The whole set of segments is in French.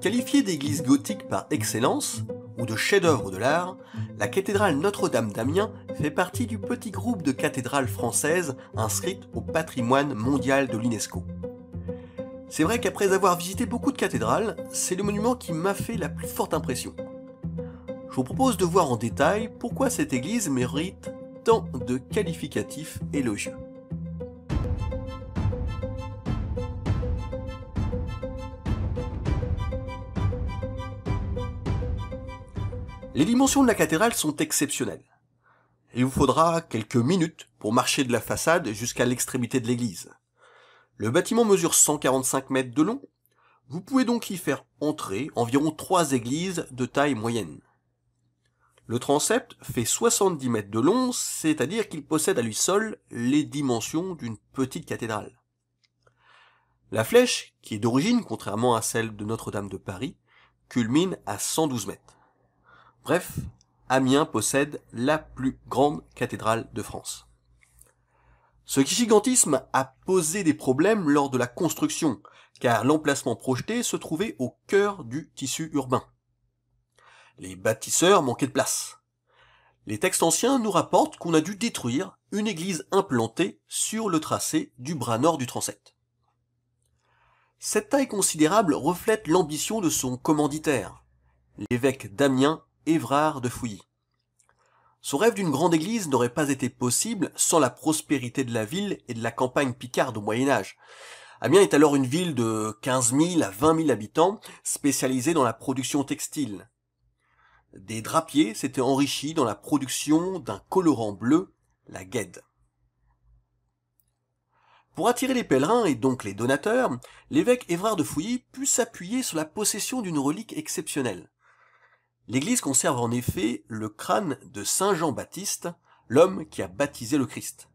Qualifiée d'église gothique par excellence, ou de chef-d'œuvre de l'art, la cathédrale Notre-Dame d'Amiens fait partie du petit groupe de cathédrales françaises inscrites au patrimoine mondial de l'UNESCO. C'est vrai qu'après avoir visité beaucoup de cathédrales, c'est le monument qui m'a fait la plus forte impression. Je vous propose de voir en détail pourquoi cette église mérite tant de qualificatifs élogieux. Les dimensions de la cathédrale sont exceptionnelles. Il vous faudra quelques minutes pour marcher de la façade jusqu'à l'extrémité de l'église. Le bâtiment mesure 145 mètres de long. Vous pouvez donc y faire entrer environ trois églises de taille moyenne. Le transept fait 70 mètres de long, c'est-à-dire qu'il possède à lui seul les dimensions d'une petite cathédrale. La flèche, qui est d'origine, contrairement à celle de Notre-Dame de Paris, culmine à 112 mètres. Bref, Amiens possède la plus grande cathédrale de France. Ce gigantisme a posé des problèmes lors de la construction, car l'emplacement projeté se trouvait au cœur du tissu urbain. Les bâtisseurs manquaient de place. Les textes anciens nous rapportent qu'on a dû détruire une église implantée sur le tracé du bras nord du transept. Cette taille considérable reflète l'ambition de son commanditaire, l'évêque d'Amiens Évrard de Fouilly. Son rêve d'une grande église n'aurait pas été possible sans la prospérité de la ville et de la campagne picarde au Moyen Âge. Amiens est alors une ville de 15 000 à 20 000 habitants, spécialisée dans la production textile. Des drapiers s'étaient enrichis dans la production d'un colorant bleu, la guêde. Pour attirer les pèlerins et donc les donateurs, l'évêque Évrard de Fouilly put s'appuyer sur la possession d'une relique exceptionnelle. L'Église conserve en effet le crâne de Saint Jean-Baptiste, l'homme qui a baptisé le Christ.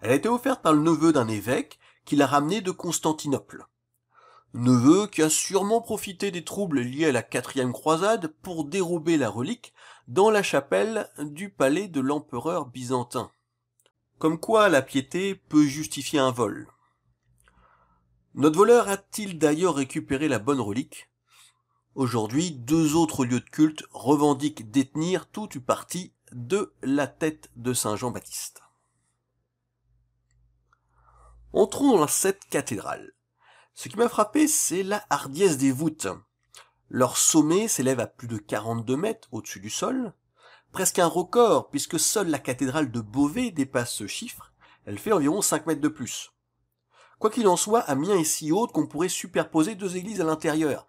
Elle a été offerte par le neveu d'un évêque qui l'a ramené de Constantinople. Neveu qui a sûrement profité des troubles liés à la quatrième croisade pour dérober la relique dans la chapelle du palais de l'empereur byzantin. Comme quoi la piété peut justifier un vol. Notre voleur a-t-il d'ailleurs récupéré la bonne relique Aujourd'hui, deux autres lieux de culte revendiquent détenir toute une partie de la tête de Saint Jean-Baptiste. Entrons dans cette cathédrale. Ce qui m'a frappé, c'est la hardiesse des voûtes. Leur sommet s'élève à plus de 42 mètres au-dessus du sol, presque un record puisque seule la cathédrale de Beauvais dépasse ce chiffre, elle fait environ 5 mètres de plus. Quoi qu'il en soit, Amiens est si haute qu'on pourrait superposer deux églises à l'intérieur,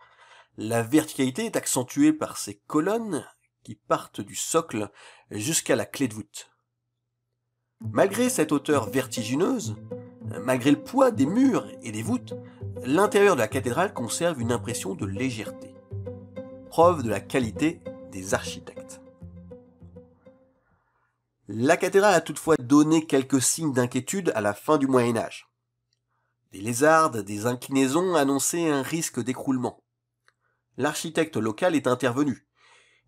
la verticalité est accentuée par ces colonnes qui partent du socle jusqu'à la clé de voûte. Malgré cette hauteur vertigineuse, malgré le poids des murs et des voûtes, l'intérieur de la cathédrale conserve une impression de légèreté, preuve de la qualité des architectes. La cathédrale a toutefois donné quelques signes d'inquiétude à la fin du Moyen Âge. Des lézardes, des inclinaisons annonçaient un risque d'écroulement l'architecte local est intervenu.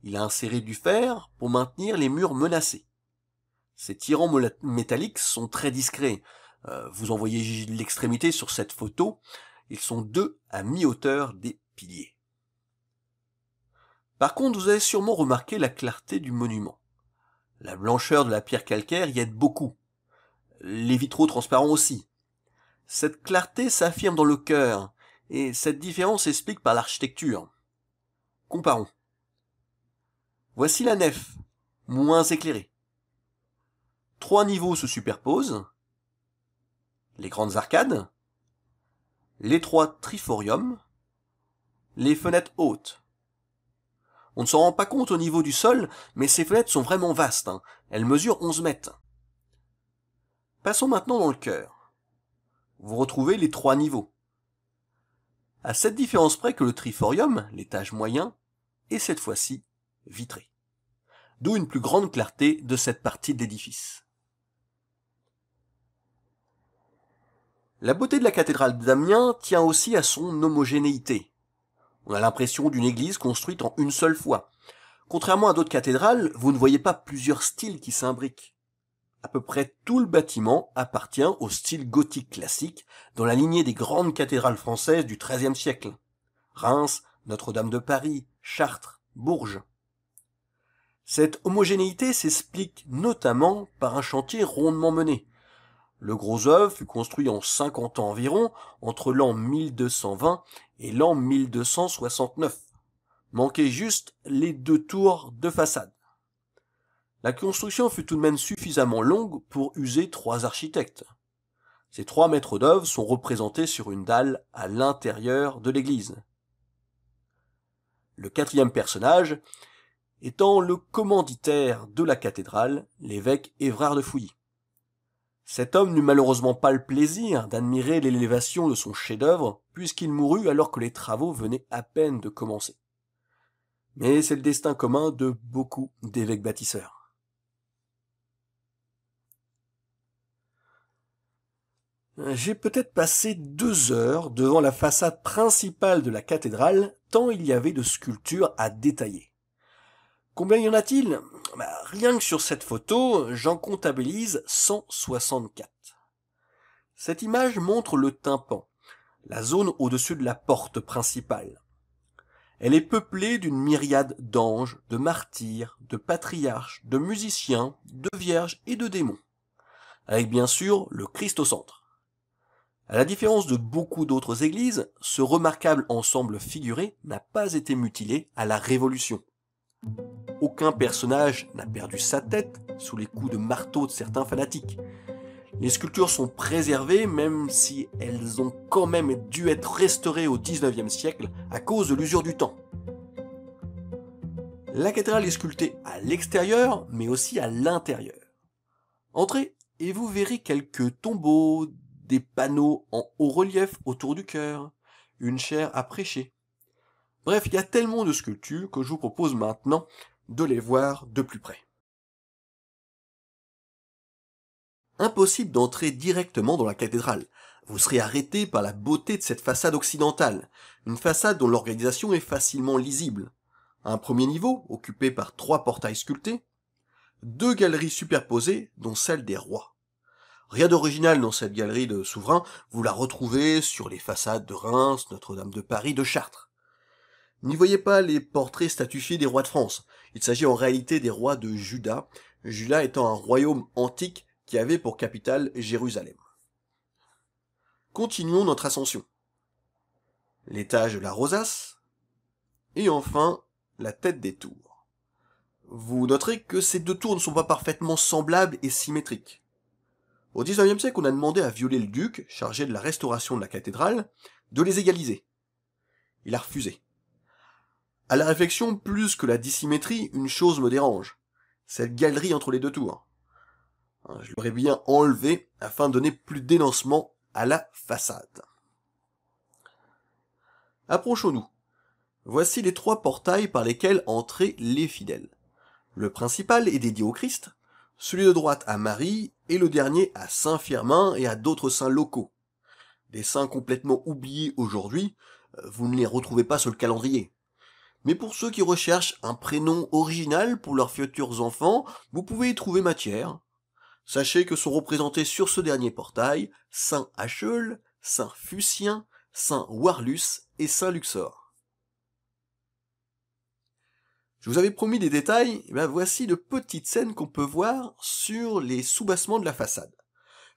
Il a inséré du fer pour maintenir les murs menacés. Ces tirants métalliques sont très discrets. Euh, vous en voyez l'extrémité sur cette photo. Ils sont deux à mi-hauteur des piliers. Par contre, vous avez sûrement remarqué la clarté du monument. La blancheur de la pierre calcaire y aide beaucoup. Les vitraux transparents aussi. Cette clarté s'affirme dans le cœur, et cette différence s'explique par l'architecture. Comparons. Voici la nef, moins éclairée. Trois niveaux se superposent. Les grandes arcades, l'étroit triforium, les fenêtres hautes. On ne s'en rend pas compte au niveau du sol, mais ces fenêtres sont vraiment vastes. Hein. Elles mesurent 11 mètres. Passons maintenant dans le cœur. Vous retrouvez les trois niveaux. À cette différence près que le triforium, l'étage moyen, et cette fois-ci vitrée. D'où une plus grande clarté de cette partie de l'édifice. La beauté de la cathédrale d'Amiens tient aussi à son homogénéité. On a l'impression d'une église construite en une seule fois. Contrairement à d'autres cathédrales, vous ne voyez pas plusieurs styles qui s'imbriquent. À peu près tout le bâtiment appartient au style gothique classique dans la lignée des grandes cathédrales françaises du XIIIe siècle. Reims, Notre-Dame de Paris, Chartres, Bourges. Cette homogénéité s'explique notamment par un chantier rondement mené. Le gros œuvre fut construit en 50 ans environ, entre l'an 1220 et l'an 1269. Manquaient juste les deux tours de façade. La construction fut tout de même suffisamment longue pour user trois architectes. Ces trois maîtres d'œuvre sont représentés sur une dalle à l'intérieur de l'église. Le quatrième personnage étant le commanditaire de la cathédrale, l'évêque Évrard de Fouilly. Cet homme n'eut malheureusement pas le plaisir d'admirer l'élévation de son chef-d'œuvre, puisqu'il mourut alors que les travaux venaient à peine de commencer. Mais c'est le destin commun de beaucoup d'évêques bâtisseurs. J'ai peut-être passé deux heures devant la façade principale de la cathédrale, tant il y avait de sculptures à détailler. Combien y en a-t-il bah, Rien que sur cette photo, j'en comptabilise 164. Cette image montre le tympan, la zone au-dessus de la porte principale. Elle est peuplée d'une myriade d'anges, de martyrs, de patriarches, de musiciens, de vierges et de démons, avec bien sûr le Christ au centre. À la différence de beaucoup d'autres églises, ce remarquable ensemble figuré n'a pas été mutilé à la Révolution. Aucun personnage n'a perdu sa tête sous les coups de marteau de certains fanatiques. Les sculptures sont préservées même si elles ont quand même dû être restaurées au XIXe siècle à cause de l'usure du temps. La cathédrale est sculptée à l'extérieur mais aussi à l'intérieur. Entrez et vous verrez quelques tombeaux, des panneaux en haut relief autour du cœur, une chaire à prêcher. Bref, il y a tellement de sculptures que je vous propose maintenant de les voir de plus près. Impossible d'entrer directement dans la cathédrale. Vous serez arrêté par la beauté de cette façade occidentale, une façade dont l'organisation est facilement lisible. Un premier niveau, occupé par trois portails sculptés, deux galeries superposées, dont celle des rois. Rien d'original dans cette galerie de souverains, vous la retrouvez sur les façades de Reims, Notre-Dame de Paris, de Chartres. N'y voyez pas les portraits statufiés des rois de France. Il s'agit en réalité des rois de Juda, Juda étant un royaume antique qui avait pour capitale Jérusalem. Continuons notre ascension. L'étage de la rosace, et enfin la tête des tours. Vous noterez que ces deux tours ne sont pas parfaitement semblables et symétriques. Au XIXe siècle, on a demandé à violer le duc, chargé de la restauration de la cathédrale, de les égaliser. Il a refusé. À la réflexion, plus que la dissymétrie, une chose me dérange. Cette galerie entre les deux tours. Hein, je l'aurais bien enlevée afin de donner plus d'élancement à la façade. Approchons-nous. Voici les trois portails par lesquels entraient les fidèles. Le principal est dédié au Christ, celui de droite à Marie et le dernier à Saint Firmin et à d'autres saints locaux. Des saints complètement oubliés aujourd'hui, euh, vous ne les retrouvez pas sur le calendrier. Mais pour ceux qui recherchent un prénom original pour leurs futurs enfants, vous pouvez y trouver matière. Sachez que sont représentés sur ce dernier portail Saint Acheul, Saint Fucien, Saint Warlus et Saint Luxor. Je vous avais promis des détails, et eh bien voici de petites scènes qu'on peut voir sur les soubassements de la façade.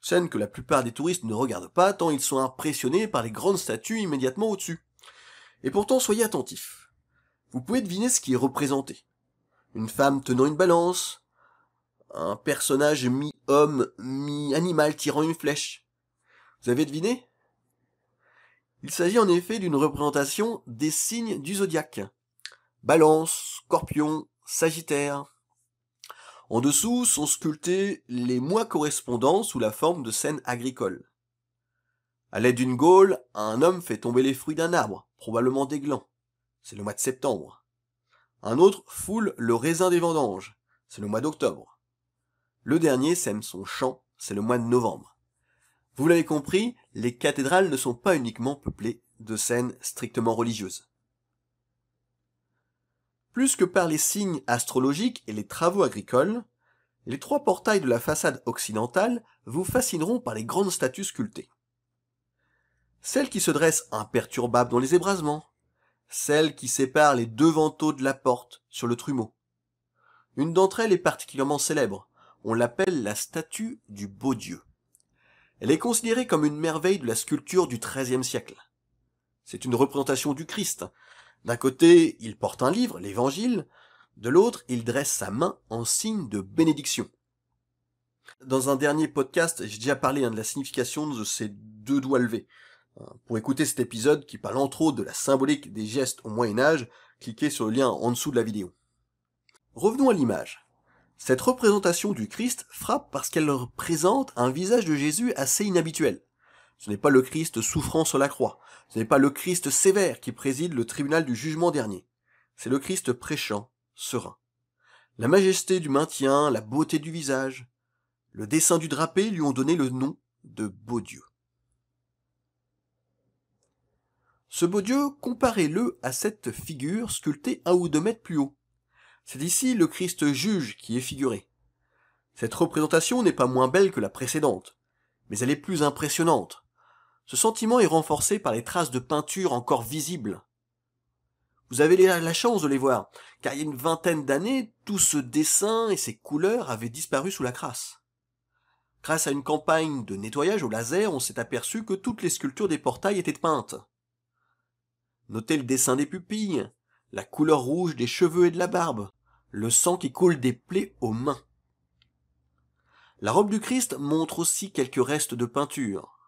Scènes que la plupart des touristes ne regardent pas tant ils sont impressionnés par les grandes statues immédiatement au-dessus. Et pourtant soyez attentifs. Vous pouvez deviner ce qui est représenté. Une femme tenant une balance, un personnage mi-homme, mi-animal tirant une flèche. Vous avez deviné Il s'agit en effet d'une représentation des signes du zodiaque. Balance, Scorpion, Sagittaire. En dessous sont sculptés les mois correspondants sous la forme de scènes agricoles. À l'aide d'une gaule, un homme fait tomber les fruits d'un arbre, probablement des glands. C'est le mois de septembre. Un autre foule le raisin des vendanges. C'est le mois d'octobre. Le dernier sème son champ. C'est le mois de novembre. Vous l'avez compris, les cathédrales ne sont pas uniquement peuplées de scènes strictement religieuses. Plus que par les signes astrologiques et les travaux agricoles, les trois portails de la façade occidentale vous fascineront par les grandes statues sculptées. Celle qui se dresse imperturbable dans les ébrasements, celle qui sépare les deux vantaux de la porte sur le trumeau. Une d'entre elles est particulièrement célèbre, on l'appelle la statue du beau Dieu. Elle est considérée comme une merveille de la sculpture du XIIIe siècle. C'est une représentation du Christ, d'un côté, il porte un livre, l'Évangile, de l'autre, il dresse sa main en signe de bénédiction. Dans un dernier podcast, j'ai déjà parlé hein, de la signification de ces deux doigts levés. Hein, pour écouter cet épisode qui parle entre autres de la symbolique des gestes au Moyen Âge, cliquez sur le lien en dessous de la vidéo. Revenons à l'image. Cette représentation du Christ frappe parce qu'elle représente un visage de Jésus assez inhabituel. Ce n'est pas le Christ souffrant sur la croix, ce n'est pas le Christ sévère qui préside le tribunal du jugement dernier, c'est le Christ prêchant, serein. La majesté du maintien, la beauté du visage, le dessin du drapé lui ont donné le nom de beau Dieu. Ce beau Dieu, comparez-le à cette figure sculptée un ou deux mètres plus haut. C'est ici le Christ juge qui est figuré. Cette représentation n'est pas moins belle que la précédente, mais elle est plus impressionnante. Ce sentiment est renforcé par les traces de peinture encore visibles. Vous avez la chance de les voir, car il y a une vingtaine d'années, tout ce dessin et ces couleurs avaient disparu sous la crasse. Grâce à une campagne de nettoyage au laser, on s'est aperçu que toutes les sculptures des portails étaient peintes. Notez le dessin des pupilles, la couleur rouge des cheveux et de la barbe, le sang qui coule des plaies aux mains. La robe du Christ montre aussi quelques restes de peinture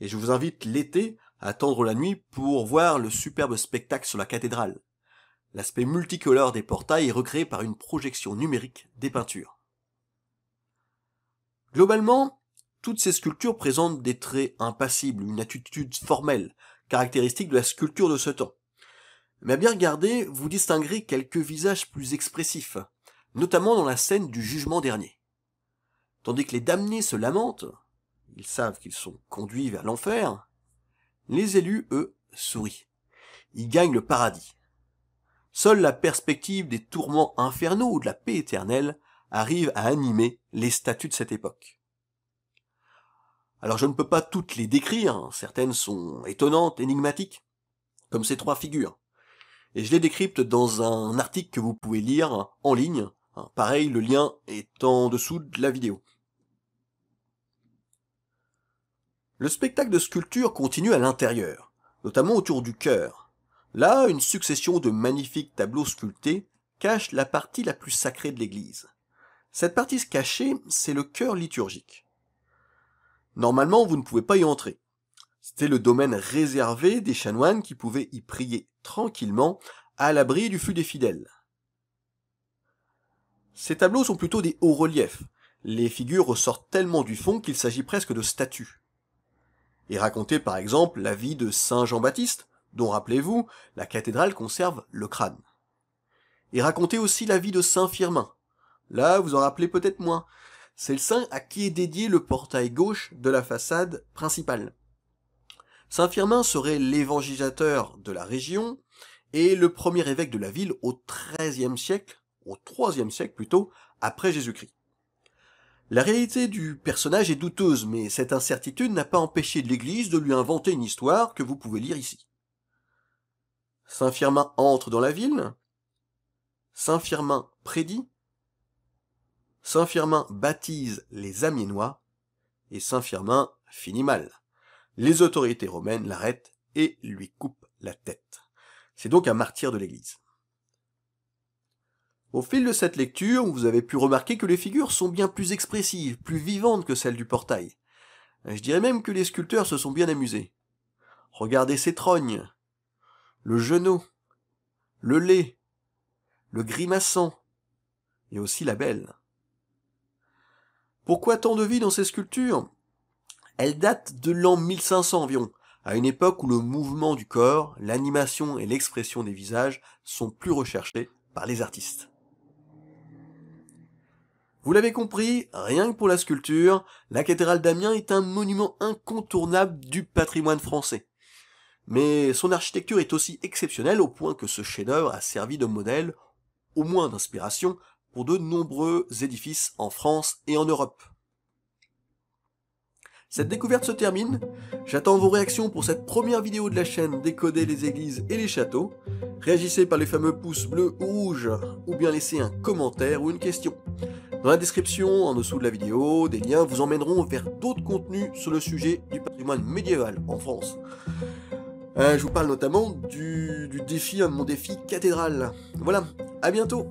et je vous invite l'été à attendre la nuit pour voir le superbe spectacle sur la cathédrale. L'aspect multicolore des portails est recréé par une projection numérique des peintures. Globalement, toutes ces sculptures présentent des traits impassibles, une attitude formelle, caractéristique de la sculpture de ce temps. Mais à bien regarder, vous distinguerez quelques visages plus expressifs, notamment dans la scène du jugement dernier. Tandis que les damnés se lamentent, ils savent qu'ils sont conduits vers l'enfer, les élus, eux, sourient. Ils gagnent le paradis. Seule la perspective des tourments infernaux ou de la paix éternelle arrive à animer les statues de cette époque. Alors je ne peux pas toutes les décrire, hein. certaines sont étonnantes, énigmatiques, comme ces trois figures. Et je les décrypte dans un article que vous pouvez lire en ligne. Hein, pareil, le lien est en dessous de la vidéo. Le spectacle de sculptures continue à l'intérieur, notamment autour du cœur. Là, une succession de magnifiques tableaux sculptés cache la partie la plus sacrée de l'église. Cette partie cachée, c'est le cœur liturgique. Normalement, vous ne pouvez pas y entrer. C'était le domaine réservé des chanoines qui pouvaient y prier tranquillement à l'abri du flux des fidèles. Ces tableaux sont plutôt des hauts-reliefs. Les figures ressortent tellement du fond qu'il s'agit presque de statues et raconter par exemple la vie de Saint Jean-Baptiste, dont rappelez-vous, la cathédrale conserve le crâne. Et raconter aussi la vie de Saint Firmin. Là, vous en rappelez peut-être moins. C'est le saint à qui est dédié le portail gauche de la façade principale. Saint Firmin serait l'évangélisateur de la région et le premier évêque de la ville au XIIIe siècle, au IIIe siècle plutôt, après Jésus-Christ. La réalité du personnage est douteuse, mais cette incertitude n'a pas empêché l'Église de lui inventer une histoire que vous pouvez lire ici. Saint Firmin entre dans la ville, Saint Firmin prédit, Saint Firmin baptise les Amiénois, et Saint Firmin finit mal. Les autorités romaines l'arrêtent et lui coupent la tête. C'est donc un martyr de l'Église. Au fil de cette lecture, vous avez pu remarquer que les figures sont bien plus expressives, plus vivantes que celles du portail. Je dirais même que les sculpteurs se sont bien amusés. Regardez ces trognes, le genou, le lait, le grimaçant, et aussi la belle. Pourquoi tant de vie dans ces sculptures Elles datent de l'an 1500 environ, à une époque où le mouvement du corps, l'animation et l'expression des visages sont plus recherchés par les artistes. Vous l'avez compris, rien que pour la sculpture, la cathédrale d'Amiens est un monument incontournable du patrimoine français. Mais son architecture est aussi exceptionnelle au point que ce chef-d'œuvre a servi de modèle, au moins d'inspiration, pour de nombreux édifices en France et en Europe. Cette découverte se termine, j'attends vos réactions pour cette première vidéo de la chaîne Décoder les églises et les châteaux. Réagissez par les fameux pouces bleus ou rouges, ou bien laissez un commentaire ou une question. Dans la description, en dessous de la vidéo, des liens vous emmèneront vers d'autres contenus sur le sujet du patrimoine médiéval en France. Euh, je vous parle notamment du, défi, un de mon défi cathédrale. Voilà, à bientôt